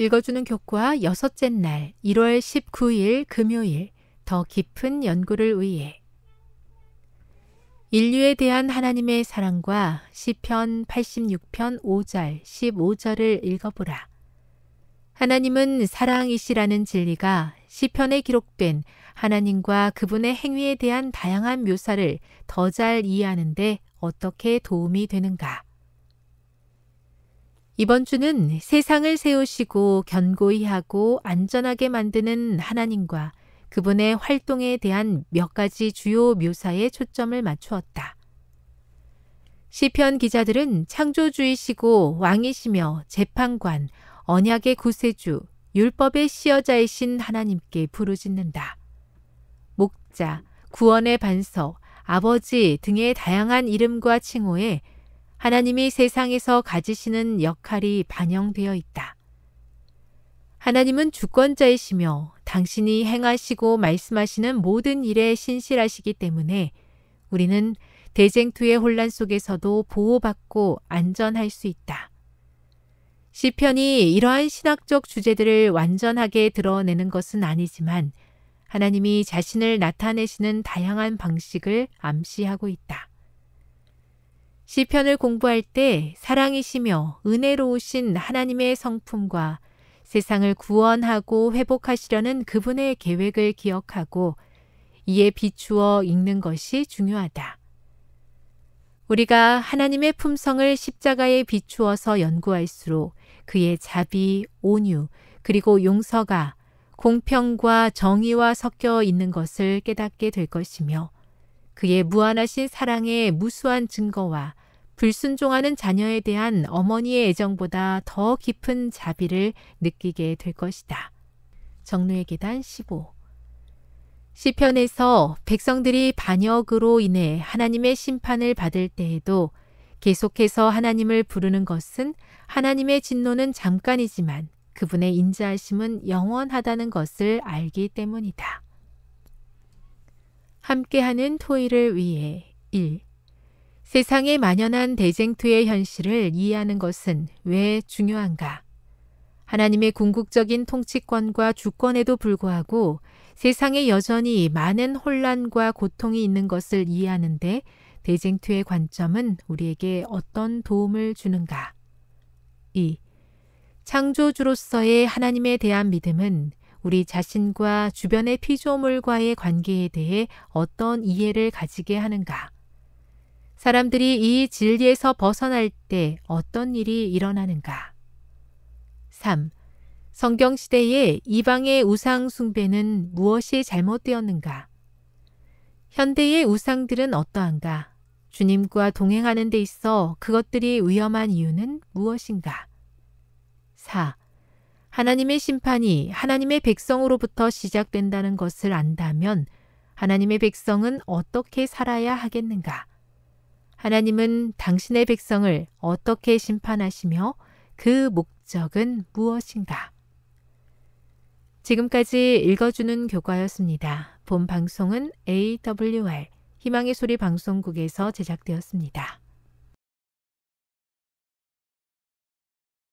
읽어주는 교과 여섯째 날 1월 19일 금요일 더 깊은 연구를 위해 인류에 대한 하나님의 사랑과 시편 86편 5절 15절을 읽어보라. 하나님은 사랑이시라는 진리가 시편에 기록된 하나님과 그분의 행위에 대한 다양한 묘사를 더 잘 이해하는데 어떻게 도움이 되는가? 이번 주는 세상을 세우시고 견고히 하고 안전하게 만드는 하나님과 그분의 활동에 대한 몇 가지 주요 묘사에 초점을 맞추었다. 시편 기자들은 창조주이시고 왕이시며 재판관, 언약의 구세주, 율법의 시여자이신 하나님께 부르짖는다. 목자, 구원의 반석, 아버지 등의 다양한 이름과 칭호에 하나님이 세상에서 가지시는 역할이 반영되어 있다. 하나님은 주권자이시며 당신이 행하시고 말씀하시는 모든 일에 신실하시기 때문에 우리는 대쟁투의 혼란 속에서도 보호받고 안전할 수 있다. 시편이 이러한 신학적 주제들을 완전하게 드러내는 것은 아니지만 하나님이 자신을 나타내시는 다양한 방식을 암시하고 있다. 시편을 공부할 때 사랑이시며 은혜로우신 하나님의 성품과 세상을 구원하고 회복하시려는 그분의 계획을 기억하고 이에 비추어 읽는 것이 중요하다. 우리가 하나님의 품성을 십자가에 비추어서 연구할수록 그의 자비, 온유, 그리고 용서가 공평과 정의와 섞여 있는 것을 깨닫게 될 것이며 그의 무한하신 사랑의 무수한 증거와 불순종하는 자녀에 대한 어머니의 애정보다 더 깊은 자비를 느끼게 될 것이다. 정로의 계단 15 시편에서 백성들이 반역으로 인해 하나님의 심판을 받을 때에도 계속해서 하나님을 부르는 것은 하나님의 진노는 잠깐이지만 그분의 인자하심은 영원하다는 것을 알기 때문이다. 함께하는 토의를 위해 1. 세상에 만연한 대쟁투의 현실을 이해하는 것은 왜 중요한가? 하나님의 궁극적인 통치권과 주권에도 불구하고 세상에 여전히 많은 혼란과 고통이 있는 것을 이해하는데 대쟁투의 관점은 우리에게 어떤 도움을 주는가? 2. 창조주로서의 하나님에 대한 믿음은 우리 자신과 주변의 피조물과의 관계에 대해 어떤 이해를 가지게 하는가? 사람들이 이 진리에서 벗어날 때 어떤 일이 일어나는가? 3. 성경 시대에 이방의 우상 숭배는 무엇이 잘못되었는가? 현대의 우상들은 어떠한가? 주님과 동행하는 데 있어 그것들이 위험한 이유는 무엇인가? 4. 하나님의 심판이 하나님의 백성으로부터 시작된다는 것을 안다면 하나님의 백성은 어떻게 살아야 하겠는가? 하나님은 당신의 백성을 어떻게 심판하시며 그 목적은 무엇인가? 지금까지 읽어주는 교과였습니다. 본 방송은 AWR 희망의 소리 방송국에서 제작되었습니다.